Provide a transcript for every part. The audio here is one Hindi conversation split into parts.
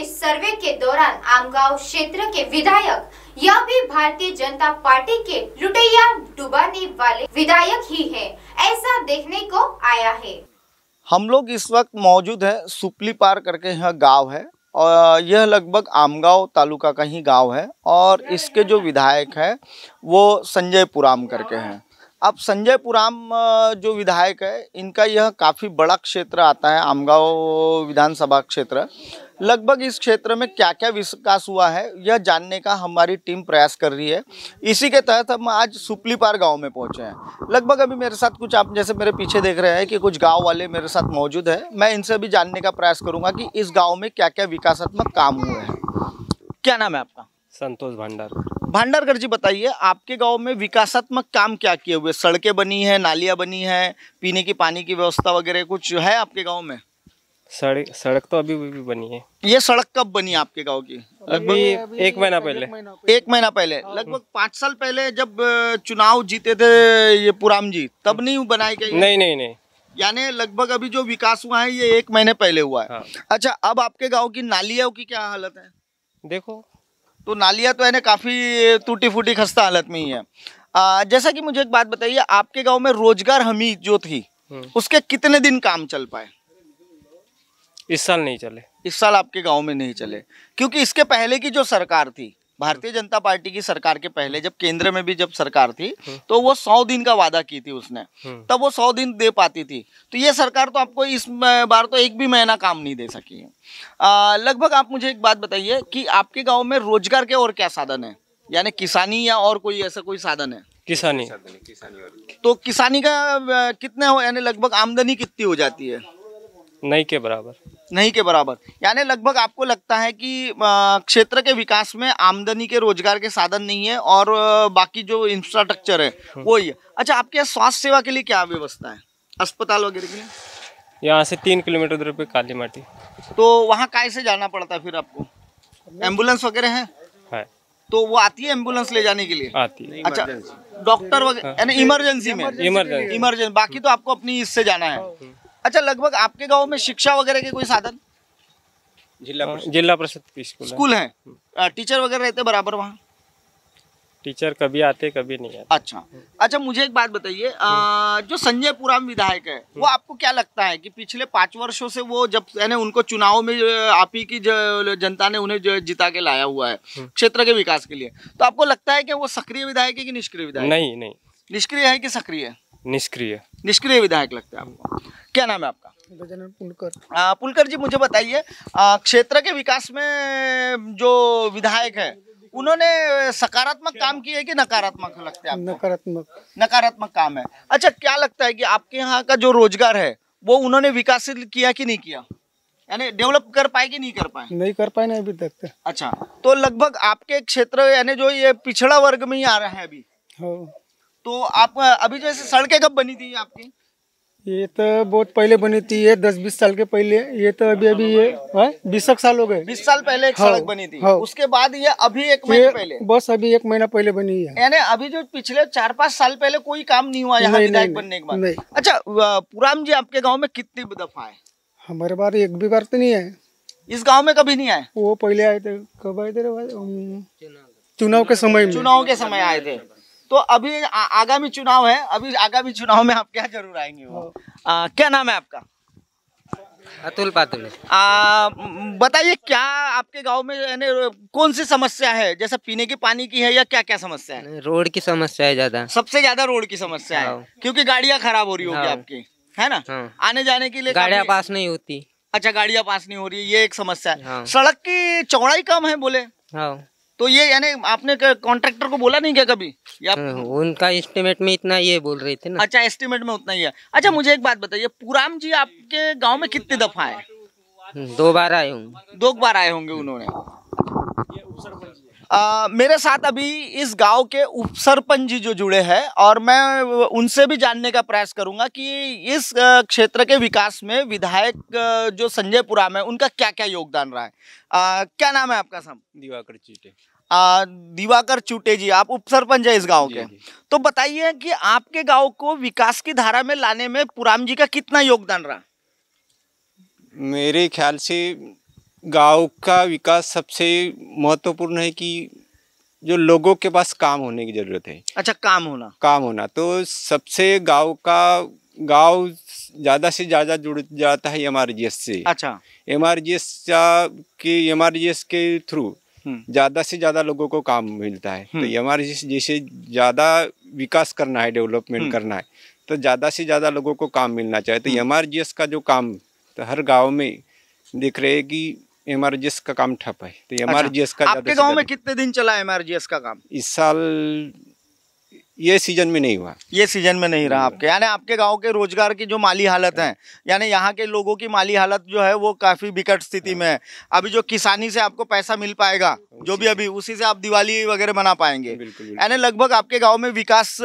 के सर्वे के दौरान आमगांव क्षेत्र के विधायक यह भी भारतीय जनता पार्टी के लुटैया डुबाने वाले विधायक ही है ऐसा देखने को आया है हम लोग इस वक्त मौजूद है सुपली पार करके यह गाँव है और यह लगभग आमगांव तालुका का ही गांव है और इसके जो विधायक है वो संजय पुराम करके हैं अब संजय पुराम जो विधायक है इनका यह काफ़ी बड़ा क्षेत्र आता है आमगांव विधानसभा क्षेत्र लगभग इस क्षेत्र में क्या क्या विकास हुआ है यह जानने का हमारी टीम प्रयास कर रही है इसी के तहत हम आज सुपलीपार गांव में पहुंचे हैं लगभग अभी मेरे साथ कुछ आप जैसे मेरे पीछे देख रहे हैं कि कुछ गांव वाले मेरे साथ मौजूद हैं मैं इनसे भी जानने का प्रयास करूँगा कि इस गाँव में क्या क्या विकासात्मक काम हुए हैं क्या नाम है आपका संतोष भंडार भंडारकर जी बताइए आपके गांव में विकासात्मक काम क्या किए हुए सड़कें बनी है नालियां बनी है पीने की पानी की व्यवस्था वगैरह कुछ है आपके गाँव में सड़क सड़क तो अभी भी बनी है ये सड़क कब बनी आपके गांव की लगभग एक महीना पहले एक महीना पहले लगभग पाँच साल पहले जब चुनाव जीते थे ये पुराम जी तब नहीं बनाई गई नहीं नहीं नहीं यानी लगभग अभी जो विकास हुआ है ये एक महीने पहले हुआ है हाँ। अच्छा अब आपके गांव की नालियों की क्या हालत है देखो तो नालियाँ तो है ना काफ़ी टूटी फूटी खस्ता हालत में ही है आ, जैसा कि मुझे एक बात बताइए आपके गांव में रोजगार हमी जो थी हम्म। उसके कितने दिन काम चल पाए इस साल नहीं चले इस साल आपके गांव में नहीं चले क्योंकि इसके पहले की जो सरकार थी भारतीय जनता पार्टी की सरकार के पहले हम्म। जब केंद्र में भी जब सरकार थी हम्म। तो वो सौ दिन का वादा की थी उसने हम्म। तब वो सौ दिन दे पाती थी तो ये सरकार तो आपको इस बार तो एक भी महीना काम नहीं दे सकी है लगभग आप मुझे एक बात बताइए कि आपके गाँव में रोजगार के और क्या साधन है यानी किसानी या और कोई ऐसा कोई साधन है किसानी तो किसानी का कितने हो यानी लगभग आमदनी कितनी हो जाती है नहीं के बराबर नहीं के बराबर यानी लगभग आपको लगता है कि क्षेत्र के विकास में आमदनी के रोजगार के साधन नहीं है और बाकी जो इंफ्रास्ट्रक्चर है हाँ। वो ही है अच्छा आपके यहाँ स्वास्थ्य सेवा के लिए क्या व्यवस्था है अस्पताल वगैरह के लिए यहाँ से तीन किलोमीटर दूर पे काली माटी तो वहाँ कैसे से जाना पड़ता है फिर आपको एम्बुलेंस वगैरह है, है। हाँ। तो वो आती है एम्बुलेंस ले जाने के लिए आती है अच्छा डॉक्टर वगैरह यानी इमरजेंसी हाँ। में इमरजेंसी इमरजेंसी बाकी तो आपको अपनी इससे जाना है अच्छा लगभग आपके गांव में शिक्षा वगैरह के कोई साधन जिला हाँ, जिला परिषद स्कूल स्कूल है हम्म। टीचर वगैरह रहते बराबर वहाँ टीचर कभी आते कभी नहीं आते अच्छा अच्छा मुझे एक बात बताइए हम्म। जो संजय पुराम विधायक है वो हम्म। आपको क्या लगता है कि पिछले पांच वर्षों से वो जब यानी उनको चुनाव में आप ही की जनता ने उन्हें जिता के लाया हुआ है क्षेत्र के विकास के लिए तो आपको लगता है कि वो सक्रिय विधायक है कि निष्क्रिय विधायक नहीं नहीं निष्क्रिय है कि सक्रिय निष्क्रिय निष्क्रिय विधायक लगता है आपको क्या नाम है आपका पुलकर पुलकर जी मुझे बताइए क्षेत्र के विकास में जो विधायक है उन्होंने सकारात्मक काम किए कि नकारात्मक लगते हैं नकारात्मक नकारात्मक काम है अच्छा क्या लगता है कि आपके यहाँ का जो रोजगार है वो उन्होंने विकासित किया कि नहीं किया यानी डेवलप कर पाए कि नहीं कर पाए नहीं कर पाए ना अभी तक तो। अच्छा तो लगभग आपके क्षेत्र यानी जो ये पिछड़ा वर्ग में ही आ रहा है अभी हाँ। तो आप अभी जैसे सड़कें कब बनी थी आपकी ये तो बहुत पहले बनी थी ये दस बीस साल के पहले ये तो अभी अभी ये हाँ? बीस साल हो गए बीस साल पहले एक हाँ, सड़क बनी थी हाँ, उसके बाद ये अभी एक महीने पहले बस अभी एक महीना पहले बनी है यानी अभी जो पिछले चार पाँच साल पहले कोई काम नहीं हुआ यहाँ विधायक बनने के बाद अच्छा पुराम जी आपके गाँव में कितनी दफा है हमारे बार एक भी बार तो नहीं आए इस गाँव में कभी नहीं आए वो पहले आए थे कब आए थे चुनाव के समय चुनाव के समय आए थे तो अभी आगामी चुनाव है अभी आगामी चुनाव में आप क्या जरूर आएंगे वो आ, क्या नाम है आपका अतुल पातुल बताइए क्या आपके गांव में यानी कौन सी समस्या है जैसे पीने के पानी की है या क्या क्या समस्या है रोड की समस्या है ज्यादा सबसे ज्यादा रोड की समस्या है हाँ। क्योंकि गाड़ियाँ खराब हो रही होगी हाँ। आपकी है ना हाँ। आने जाने के लिए गाड़िया पास नहीं होती अच्छा गाड़िया पास नहीं हो रही ये एक समस्या है सड़क की चौड़ाई कम है बोले तो ये यानी आपने कॉन्ट्रेक्टर को बोला नहीं क्या कभी या हाँ, उनका एस्टिमेट में इतना ये बोल रहे थे ना अच्छा एस्टिमेट में उतना ही है अच्छा मुझे एक बात बताइए पुराम जी आपके गाँव में कितने दफा है हम्म, दो बार आए होंगे दो बार आए होंगे उन्होंने आ, मेरे साथ अभी इस गांव के उप सरपंच जी जो जुड़े हैं और मैं उनसे भी जानने का प्रयास करूंगा कि इस क्षेत्र के विकास में विधायक जो संजय पुराम है उनका क्या क्या योगदान रहा है आ, क्या नाम है आपका सब दिवाकर चीटे आ, दिवाकर चूटे जी आप उप सरपंच है इस गांव के तो बताइए कि आपके गांव को विकास की धारा में लाने में पुराम जी का कितना योगदान रहा मेरे ख्याल से गांव का विकास सबसे महत्वपूर्ण है कि जो लोगों के पास काम होने की ज़रूरत है अच्छा काम होना काम होना तो सबसे गांव का गांव ज़्यादा से ज़्यादा जुड़ जाता है एमआरजीएस से अच्छा एमआरजीएस के एमआरजीएस के थ्रू हम्म। ज़्यादा से ज़्यादा लोगों को काम मिलता है तो एमआरजीएस हम्म। जैसे ज़्यादा विकास करना है डेवलपमेंट हम्म। करना है तो ज़्यादा से ज़्यादा लोगों को काम मिलना चाहिए तो एमआरजीएस का जो काम तो हर गाँव में देख रहे हैं कि एमआरजीएस का काम ठप है तो एमआरजीएस अच्छा, का आपके गांव में कितने दिन चला एमआरजीएस का काम इस साल ये सीजन में नहीं हुआ ये सीजन में नहीं रहा आपके यानी आपके गांव के रोजगार की जो माली हालत है यानी यहाँ के लोगों की माली हालत जो है वो काफ़ी विकट स्थिति में है अभी जो किसानी से आपको पैसा मिल पाएगा जो भी अभी उसी से आप दिवाली वगैरह मना पाएंगे यानी लगभग आपके गाँव में विकास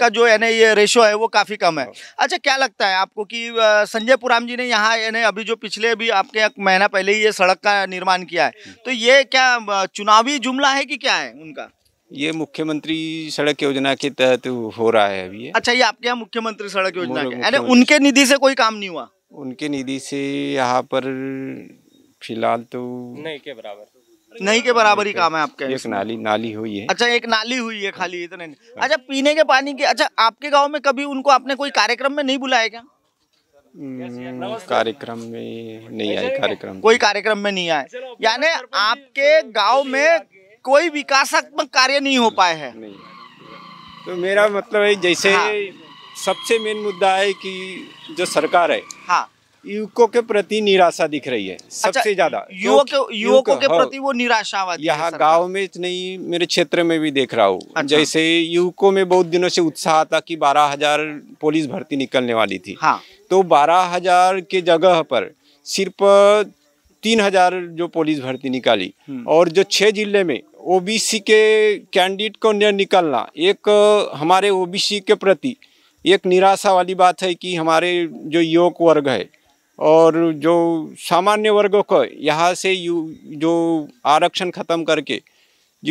का जो यानी ये रेशो है वो काफ़ी कम है अच्छा क्या लगता है आपको की संजय पुराम जी ने यहाँ यानी अभी जो पिछले अभी आपके एक महीना पहले ही ये सड़क का निर्माण किया है तो ये क्या चुनावी जुमला है कि क्या है उनका ये मुख्यमंत्री सड़क योजना के तहत हो रहा है अभी अच्छा ये आपके यहाँ मुख्यमंत्री सड़क योजना अरे उनके निधि से कोई काम नहीं हुआ उनके निधि से यहाँ पर फिलहाल तो नहीं के बराबर नहीं के बराबर ही काम है आपके एक नाली नाली हुई है अच्छा एक नाली हुई है खाली इतने हाँ। अच्छा पीने के पानी के अच्छा आपके गांव में कभी उनको आपने कोई कार्यक्रम में नहीं बुलाया क्या हम्म, कार्यक्रम में नहीं आए कार्यक्रम कोई कार्यक्रम में नहीं आए यानी आपके गांव में कोई विकासात्मक कार्य नहीं हो पाए हैं तो मेरा मतलब है जैसे हाँ। सबसे मेन मुद्दा है कि जो सरकार है हाँ युवकों के प्रति निराशा दिख रही है अच्छा, सबसे अच्छा, ज्यादा युवक युवकों के हाँ। प्रति वो निराशावादी यहाँ गांव में नहीं मेरे क्षेत्र में भी देख रहा हूँ अच्छा। जैसे युवकों में बहुत दिनों से उत्साह था कि बारह हजार पुलिस भर्ती निकलने वाली थी हाँ। तो बारह हजार के जगह पर सिर्फ तीन हजार जो पुलिस भर्ती निकाली हम्म। और जो छः जिले में ओबीसी के कैंडिडेट को निकलना एक हमारे ओबीसी के प्रति एक निराशा वाली बात है कि हमारे जो युवक वर्ग है और जो सामान्य वर्गों को यहाँ से यू जो आरक्षण ख़त्म करके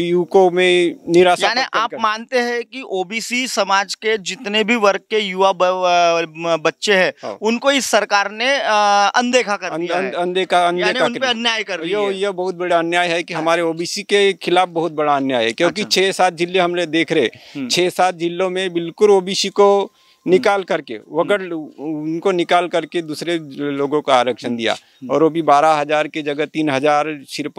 युवकों में निराशा यानी आप मानते हैं कि ओबीसी समाज के जितने भी वर्ग के युवा बच्चे हैं हाँ। उनको इस सरकार ने अनदेखा कर दिया अन, अनदेखा अनदेखा उन अन्याय कर रही है ये बहुत बड़ा अन्याय है कि हाँ। हमारे ओबीसी के खिलाफ बहुत बड़ा अन्याय है क्योंकि अच्छा। छह सात जिले हमने देख रहे हम्म। छह सात जिलों में बिल्कुल ओबीसी को निकाल करके हम्म। वगड़ उनको निकाल करके दूसरे लोगों का आरक्षण दिया हम्म। और वो भी बारह हजार की जगह तीन हजार सिर्फ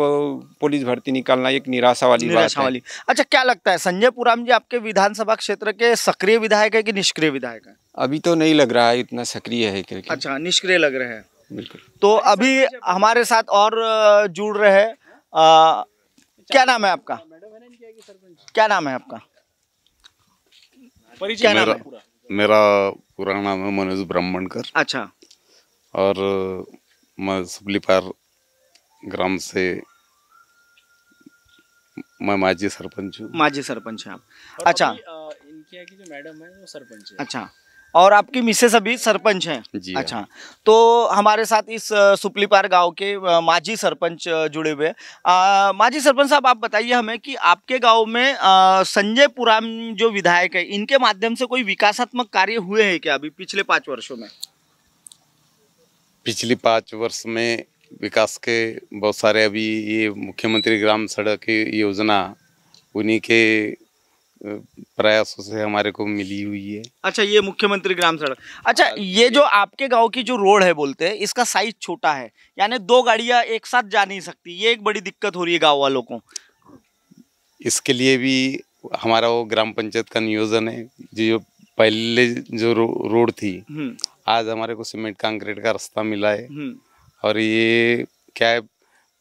पुलिस भर्ती निकालना एक निराशा वाली निराशा वाली अच्छा क्या लगता है संजय पुराम जी आपके विधानसभा क्षेत्र के सक्रिय विधायक है कि निष्क्रिय विधायक है अभी तो नहीं लग रहा है इतना सक्रिय है अच्छा निष्क्रिय लग रहे हैं बिल्कुल तो अभी हमारे साथ और जुड़ रहे क्या नाम है आपका क्या नाम है आपका परिचय क्या नाम है मेरा पूरा नाम है मनोज ब्राह्मणकर अच्छा और मैं सुबलीपार ग्राम से मैं माजी सरपंच हूँ माजी सरपंच हैं आप अच्छा इनकी जो मैडम है वो सरपंच है अच्छा और आपकी मिसेस अभी सरपंच हैं जी हाँ। अच्छा तो हमारे साथ इस सुपलीपार गांव के माजी सरपंच जुड़े हुए माजी सरपंच साहब आप बताइए हमें कि आपके गांव में संजय पुराम जो विधायक है इनके माध्यम से कोई विकासात्मक कार्य हुए हैं क्या अभी पिछले पाँच वर्षों में पिछले पाँच वर्ष में विकास के बहुत सारे अभी ये मुख्यमंत्री ग्राम सड़क योजना उन्हीं के प्रयासों से हमारे को मिली हुई है अच्छा ये मुख्यमंत्री ग्राम सड़क अच्छा हाँ। ये जो आपके गांव की जो रोड है बोलते हैं इसका साइज छोटा है यानी दो गाड़ियां एक साथ जा नहीं सकती ये एक बड़ी दिक्कत हो रही है गाँव वालों को इसके लिए भी हमारा वो ग्राम पंचायत का नियोजन है जो पहले जो रो, रोड थी हम्म। आज हमारे को सीमेंट कंक्रीट का रास्ता मिला है हम्म। और ये क्या है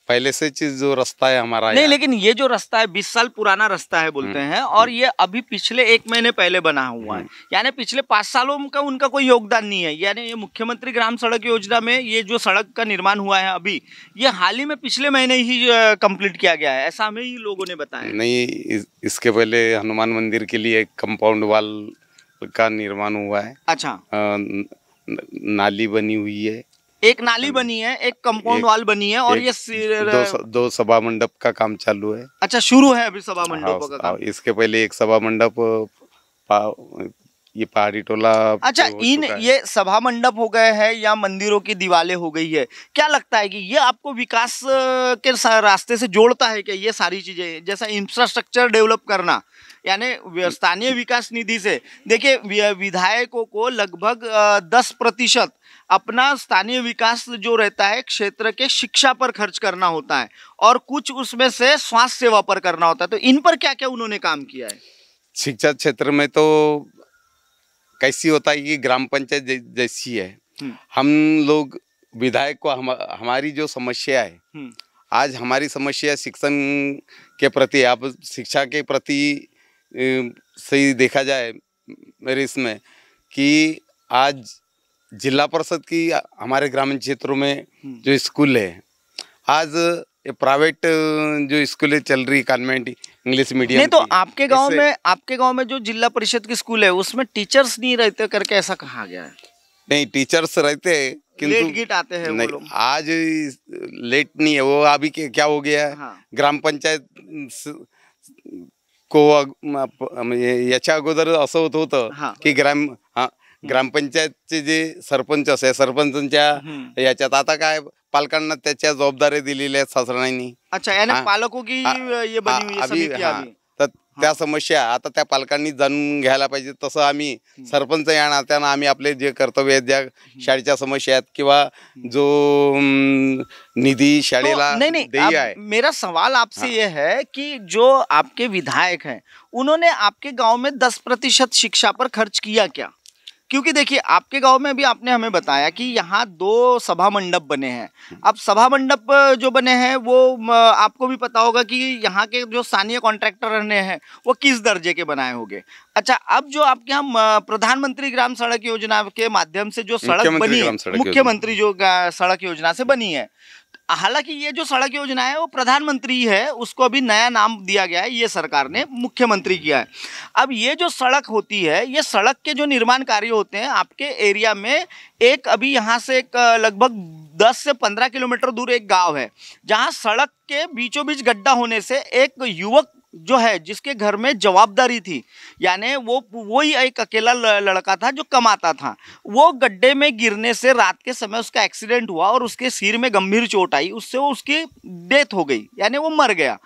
पहले से चीज जो रास्ता है हमारा नहीं लेकिन ये जो रास्ता है बीस साल पुराना रास्ता है बोलते हम्म। हैं और ये अभी पिछले एक महीने पहले बना हुआ है हम्म। यानी पिछले पांच सालों का उनका कोई योगदान नहीं है यानी ये मुख्यमंत्री ग्राम सड़क योजना में ये जो सड़क का निर्माण हुआ है अभी ये हाल ही में पिछले महीने ही कम्प्लीट किया गया है ऐसा हमें ही लोगों ने बताया नहीं इसके पहले हनुमान मंदिर के लिए कंपाउंड वाल का निर्माण हुआ है अच्छा नाली बनी हुई है एक नाली हाँ बनी है एक कंपाउंड वाल बनी है और ये दो, दो सभा मंडप का काम चालू है अच्छा शुरू है अभी सभा हाँ, मंडप का हाँ, काम इसके पहले एक सभा मंडप ये पहाड़ी टोला अच्छा इन ये सभा मंडप हो गए हैं या मंदिरों की दीवाले हो गई है क्या लगता है कि ये आपको विकास के रास्ते से जोड़ता है क्या ये सारी चीजें जैसा इंफ्रास्ट्रक्चर डेवलप करना यानी स्थानीय विकास निधि से देखिए विधायकों को लगभग दस प्रतिशत अपना स्थानीय विकास जो रहता है क्षेत्र के शिक्षा पर खर्च करना होता है और कुछ उसमें से स्वास्थ्य सेवा पर करना होता है तो इन पर क्या क्या उन्होंने काम किया है शिक्षा क्षेत्र में तो कैसी होता है कि ग्राम पंचायत जैसी है हम्म। हम लोग विधायक को हम हमारी जो समस्या है हम्म। आज हमारी समस्या शिक्षण के प्रति आप शिक्षा के प्रति सही देखा जाए मेरे इसमें कि आज जिला परिषद की हमारे ग्रामीण क्षेत्रों में हम्म। जो स्कूल है आज ये प्राइवेट जो स्कूलें चल रही है कॉन्वेंट इंग्लिश मीडियम नहीं तो आपके गांव में आपके गांव में जो जिला परिषद की स्कूल है उसमें टीचर्स नहीं रहते करके ऐसा कहा गया है नहीं टीचर्स रहते लेट गिट आते हैं नहीं आज लेट नहीं है वो अभी क्या हो गया है हाँ। ग्राम पंचायत को अच्छा अगोदर असं होता हाँ। कि ग्राम ग्राम पंचायत जे सरपंच सरपंच जवाबदारी दिल्ली आता अच्छा हाँ, पालकों की ये बनी हुई है अभी हाँ, समस्या आता त्या पालकांनी जाणून हम्म. सरपंच या जे कर्तव्य आहेत ज्या हम्म. समस्या है कि हम्म. जो निधि शाड़ेला तो, नहीं, नहीं, आप, मेरा सवाल आपसे हाँ। ये है कि जो आपके विधायक हैं उन्होंने आपके गांव में दस प्रतिशत शिक्षा पर खर्च किया क्या क्योंकि देखिए आपके गांव में भी आपने हमें बताया कि यहाँ दो सभा मंडप बने हैं अब सभा मंडप जो बने हैं वो आपको भी पता होगा कि यहाँ के जो स्थानीय कॉन्ट्रैक्टर रहने हैं वो किस दर्जे के बनाए होंगे अच्छा अब जो आपके यहाँ प्रधानमंत्री ग्राम सड़क योजना के माध्यम से जो सड़क बनी मुख्यमंत्री जो सड़क योजना से बनी है हालांकि ये जो सड़क योजना है वो प्रधानमंत्री है उसको अभी नया नाम दिया गया है ये सरकार ने मुख्यमंत्री किया है अब ये जो सड़क होती है ये सड़क के जो निर्माण कार्य होते हैं आपके एरिया में एक अभी यहाँ से एक लगभग दस से पंद्रह किलोमीटर दूर एक गांव है जहां सड़क के बीचों बीच गड्ढा होने से एक युवक जो है जिसके घर में जवाबदारी थी यानी वो वही एक अकेला लड़का था जो कमाता था वो गड्ढे में गिरने से रात के समय उसका एक्सीडेंट हुआ और उसके सिर में गंभीर चोट आई उससे वो उसकी डेथ हो गई यानी वो मर गया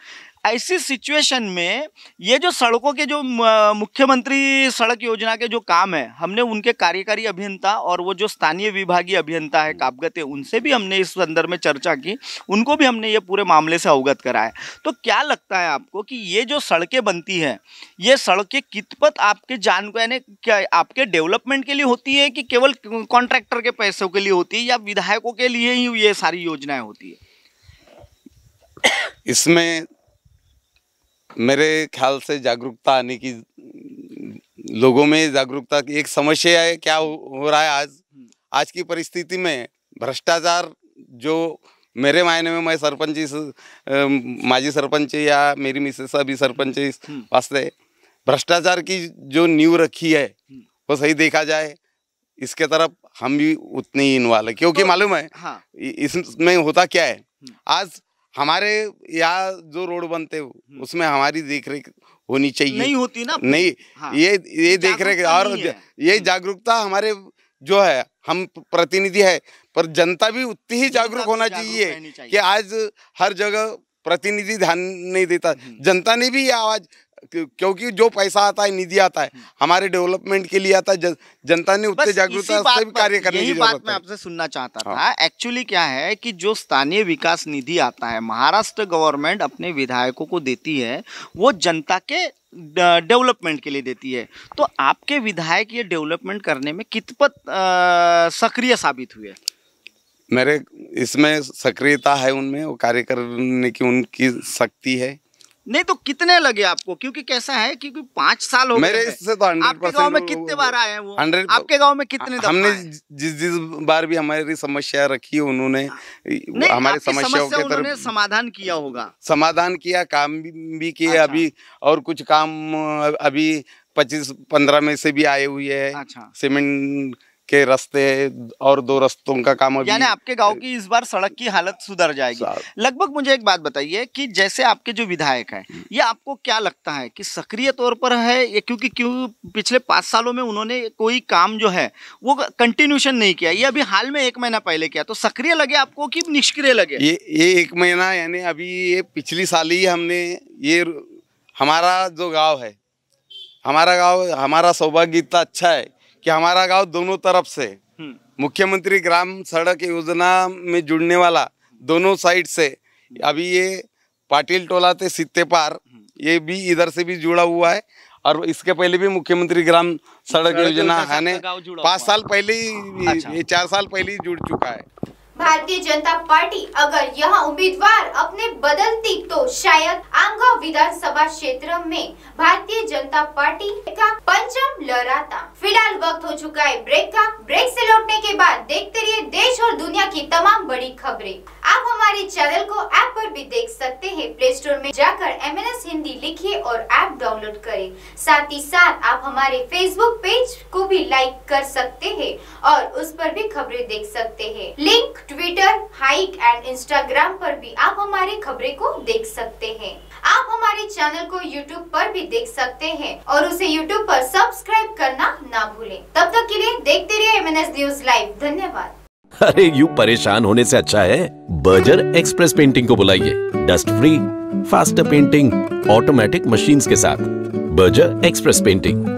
ऐसी सिचुएशन में ये जो सड़कों के जो मुख्यमंत्री सड़क योजना के जो काम है हमने उनके कार्यकारी अभियंता और वो जो स्थानीय विभागीय अभियंता है है उनसे भी हमने इस संदर्भ में चर्चा की उनको भी हमने ये पूरे मामले से अवगत कराया तो क्या लगता है आपको कि ये जो सड़कें बनती हैं ये सड़कें कितपत आपके जान यानी क्या आपके डेवलपमेंट के लिए होती है कि केवल कॉन्ट्रैक्टर के पैसों के लिए होती है या विधायकों के लिए ही ये सारी योजनाएं होती है इसमें मेरे ख्याल से जागरूकता आने की लोगों में जागरूकता की एक समस्या है क्या हो रहा है आज हम्म। आज की परिस्थिति में भ्रष्टाचार जो मेरे मायने में मैं सरपंच माजी सरपंच या मेरी मिसेस अभी सरपंच वास्ते हम्म। भ्रष्टाचार की जो नींव रखी है हम्म। वो सही देखा जाए इसके तरफ हम भी उतने ही इन्वॉल्व है क्योंकि तो, मालूम है हाँ। इसमें होता क्या है आज हमारे यहाँ जो रोड बनते हम्म। उसमें हमारी देख रेख होनी चाहिए नहीं होती ना नहीं हाँ। ये ये देख रेख और ये हम्म। जागरूकता हमारे जो है हम प्रतिनिधि है पर जनता भी उतनी ही जागरूक होना चाहिए कि आज हर जगह प्रतिनिधि ध्यान नहीं देता हम्म। जनता ने भी ये आवाज क्योंकि जो पैसा आता है निधि आता है हम्म। हमारे डेवलपमेंट के लिए आता है जनता ने उतने जागरूकता से भी कार्य करने की बात मैं आपसे सुनना चाहता हाँ। था एक्चुअली क्या है कि जो स्थानीय विकास निधि आता है महाराष्ट्र गवर्नमेंट अपने विधायकों को देती है वो जनता के डेवलपमेंट के लिए देती है तो आपके विधायक ये डेवलपमेंट करने में कितपत सक्रिय साबित हुए मेरे इसमें सक्रियता है उनमें वो कार्य करने की उनकी शक्ति है नहीं तो कितने लगे आपको क्योंकि कैसा है क्योंकि पांच साल हो मेरे इससे तो आपके गांव में कितने बार आए हैं वो आपके गांव में कितने हमने जिस जिस बार भी हमारी समस्या रखी है उन्होंने हाँ। हमारी समस्याओं के तरफ समाधान किया होगा समाधान किया काम भी किए अच्छा। अभी और कुछ काम अभी पच्चीस पंद्रह में से भी आए हुए है अच्छा। सीमेंट के रास्ते और दो रास्तों का काम यानी आपके गांव की इस बार सड़क की हालत सुधर जाएगी लगभग मुझे एक बात बताइए कि जैसे आपके जो विधायक हैं हम्म। ये आपको क्या लगता है कि सक्रिय तौर पर है ये क्योंकि क्यों पिछले पाँच सालों में उन्होंने कोई काम जो है वो कंटिन्यूशन नहीं किया ये अभी हाल में एक महीना पहले किया तो सक्रिय लगे आपको कि निष्क्रिय लगे ये ये एक महीना यानी अभी ये पिछली साल ही हमने ये हमारा जो गाँव है हमारा गाँव हमारा सौभाग्य इतना अच्छा है कि हमारा गांव दोनों तरफ से हम्म। मुख्यमंत्री ग्राम सड़क योजना में जुड़ने वाला दोनों साइड से अभी ये पाटिल टोला से सित्ते पार हम्म। ये भी इधर से भी जुड़ा हुआ है और इसके पहले भी मुख्यमंत्री ग्राम सड़क योजना है पाँच साल पहले ही अच्छा। चार साल पहले ही जुड़ चुका है भारतीय जनता पार्टी अगर यह उम्मीदवार अपने बदलती तो शायद आमगांव विधानसभा क्षेत्र में भारतीय जनता पार्टी का पंचम लहराता फिलहाल वक्त हो चुका है ब्रेक का ब्रेक से लौटने के बाद देखते रहिए देश और दुनिया की तमाम बड़ी खबरें आप हमारे चैनल को ऐप पर भी देख सकते हैं प्ले स्टोर में जाकर एम हिंदी लिखिए और ऐप डाउनलोड करें साथ ही साथ आप हमारे फेसबुक पेज को भी लाइक कर सकते हैं और उस पर भी खबरें देख सकते हैं link Twitter Hike and Instagram पर भी आप हमारे खबरें को देख सकते हैं आप हमारे चैनल को यूट्यूब पर भी देख सकते हैं और उसे यूट्यूब पर सब्सक्राइब करना ना भूलें तब तक के लिए देखते रहिए एम एन न्यूज लाइव धन्यवाद अरे यू परेशान होने से अच्छा है बर्जर एक्सप्रेस पेंटिंग को बुलाइए dust free faster painting automatic machines के साथ बर्जर एक्सप्रेस पेंटिंग